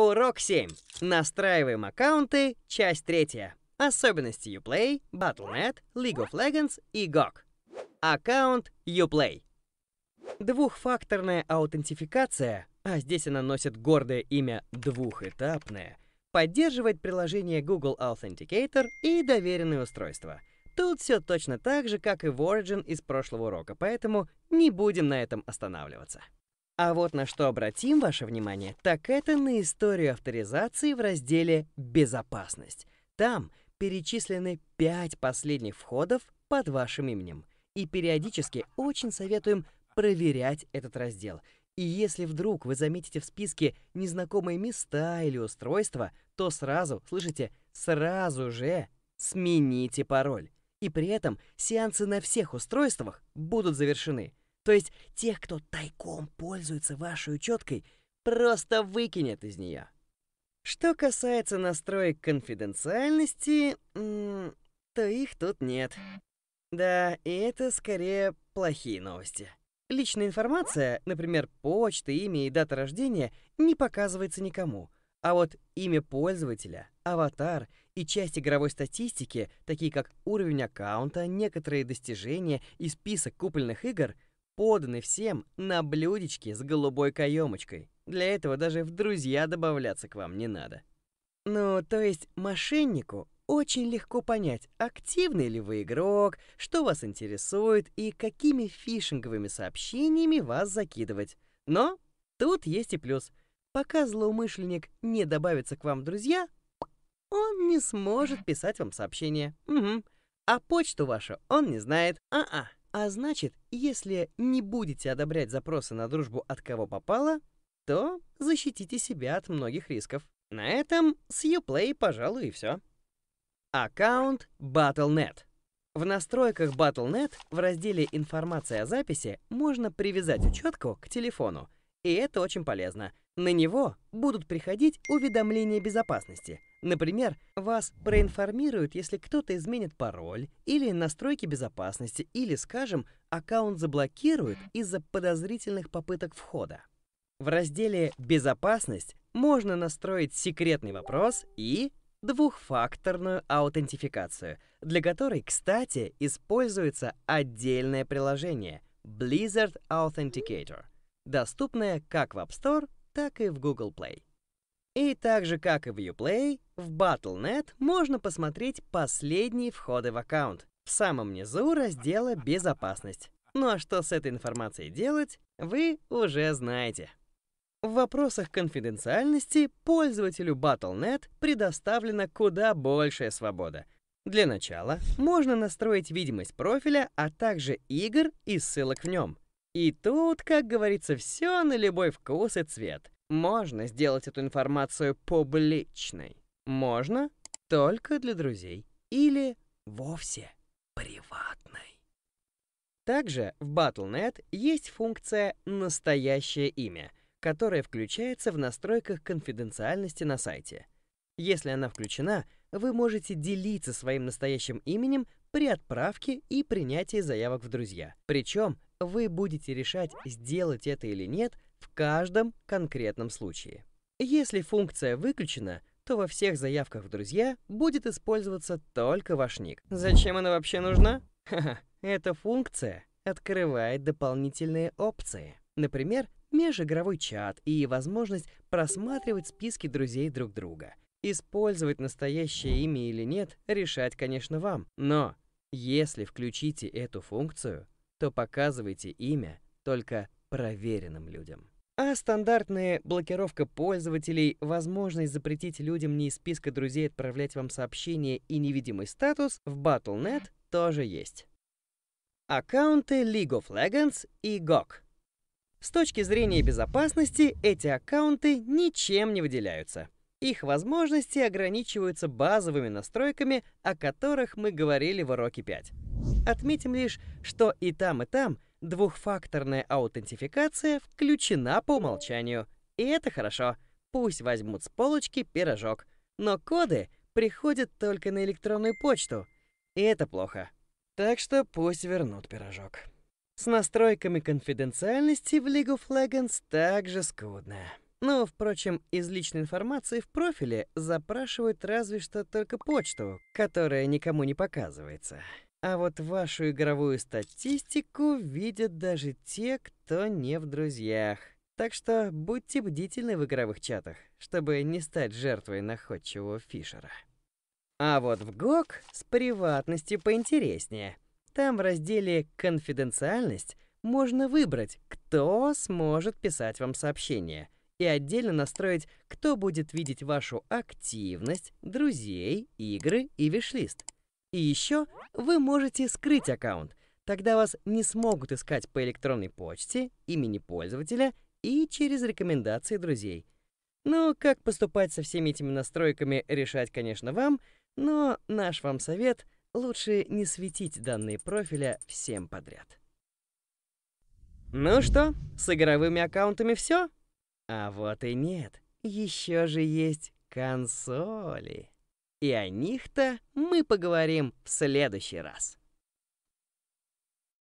Урок 7. Настраиваем аккаунты. Часть 3. Особенности Uplay, Battle.net, League of Legends и GOG. Аккаунт Uplay. Двухфакторная аутентификация, а здесь она носит гордое имя «двухэтапная», поддерживает приложение Google Authenticator и доверенные устройства. Тут все точно так же, как и в Origin из прошлого урока, поэтому не будем на этом останавливаться. А вот на что обратим ваше внимание, так это на историю авторизации в разделе «Безопасность». Там перечислены пять последних входов под вашим именем. И периодически очень советуем проверять этот раздел. И если вдруг вы заметите в списке незнакомые места или устройства, то сразу, слышите, сразу же смените пароль. И при этом сеансы на всех устройствах будут завершены – то есть тех, кто тайком пользуется вашей учеткой, просто выкинет из нее. Что касается настроек конфиденциальности, то их тут нет. Да, и это скорее плохие новости. Личная информация, например, почта, имя и дата рождения, не показывается никому. А вот имя пользователя, аватар и часть игровой статистики, такие как уровень аккаунта, некоторые достижения и список купленных игр — поданы всем на блюдечке с голубой каемочкой. Для этого даже в друзья добавляться к вам не надо. Ну, то есть мошеннику очень легко понять, активный ли вы игрок, что вас интересует и какими фишинговыми сообщениями вас закидывать. Но тут есть и плюс. Пока злоумышленник не добавится к вам в друзья, он не сможет писать вам сообщение. Угу. А почту вашу он не знает. А-а. А значит, если не будете одобрять запросы на дружбу от кого попало, то защитите себя от многих рисков. На этом с Uplay, пожалуй, и все. Аккаунт Battle.net В настройках Battle.net в разделе «Информация о записи» можно привязать учетку к телефону, и это очень полезно, на него будут приходить уведомления безопасности. Например, вас проинформируют, если кто-то изменит пароль или настройки безопасности, или, скажем, аккаунт заблокируют из-за подозрительных попыток входа. В разделе «Безопасность» можно настроить секретный вопрос и двухфакторную аутентификацию, для которой, кстати, используется отдельное приложение Blizzard Authenticator, доступное как в App Store, так и в Google Play. И так же, как и в Uplay, в Battle.net можно посмотреть последние входы в аккаунт в самом низу раздела «Безопасность». Ну а что с этой информацией делать, вы уже знаете. В вопросах конфиденциальности пользователю Battle.net предоставлена куда большая свобода. Для начала можно настроить видимость профиля, а также игр и ссылок в нем — и тут, как говорится, все на любой вкус и цвет. Можно сделать эту информацию публичной. Можно только для друзей. Или вовсе приватной. Также в Battle.net есть функция «Настоящее имя», которая включается в настройках конфиденциальности на сайте. Если она включена, вы можете делиться своим настоящим именем при отправке и принятии заявок в друзья. Причем вы будете решать, сделать это или нет в каждом конкретном случае. Если функция выключена, то во всех заявках в друзья будет использоваться только ваш ник. Зачем она вообще нужна? Ха-ха, эта функция открывает дополнительные опции. Например, межигровой чат и возможность просматривать списки друзей друг друга. Использовать настоящее имя или нет, решать, конечно, вам. Но если включите эту функцию, то показывайте имя только проверенным людям. А стандартная блокировка пользователей, возможность запретить людям не из списка друзей отправлять вам сообщения и невидимый статус в Battle.net тоже есть. Аккаунты League of Legends и GOG. С точки зрения безопасности эти аккаунты ничем не выделяются. Их возможности ограничиваются базовыми настройками, о которых мы говорили в уроке 5. Отметим лишь, что и там, и там двухфакторная аутентификация включена по умолчанию. И это хорошо. Пусть возьмут с полочки пирожок. Но коды приходят только на электронную почту. И это плохо. Так что пусть вернут пирожок. С настройками конфиденциальности в League of Legends также скудно. Но, впрочем, из личной информации в профиле запрашивают разве что только почту, которая никому не показывается. А вот вашу игровую статистику видят даже те, кто не в друзьях. Так что будьте бдительны в игровых чатах, чтобы не стать жертвой находчивого фишера. А вот в ГОК с приватностью поинтереснее. Там в разделе «Конфиденциальность» можно выбрать, кто сможет писать вам сообщение — и отдельно настроить, кто будет видеть вашу активность, друзей, игры и вишлист. И еще вы можете скрыть аккаунт, тогда вас не смогут искать по электронной почте, имени пользователя и через рекомендации друзей. Ну, как поступать со всеми этими настройками, решать, конечно, вам, но наш вам совет — лучше не светить данные профиля всем подряд. Ну что, с игровыми аккаунтами все? А вот и нет. Еще же есть консоли. И о них-то мы поговорим в следующий раз.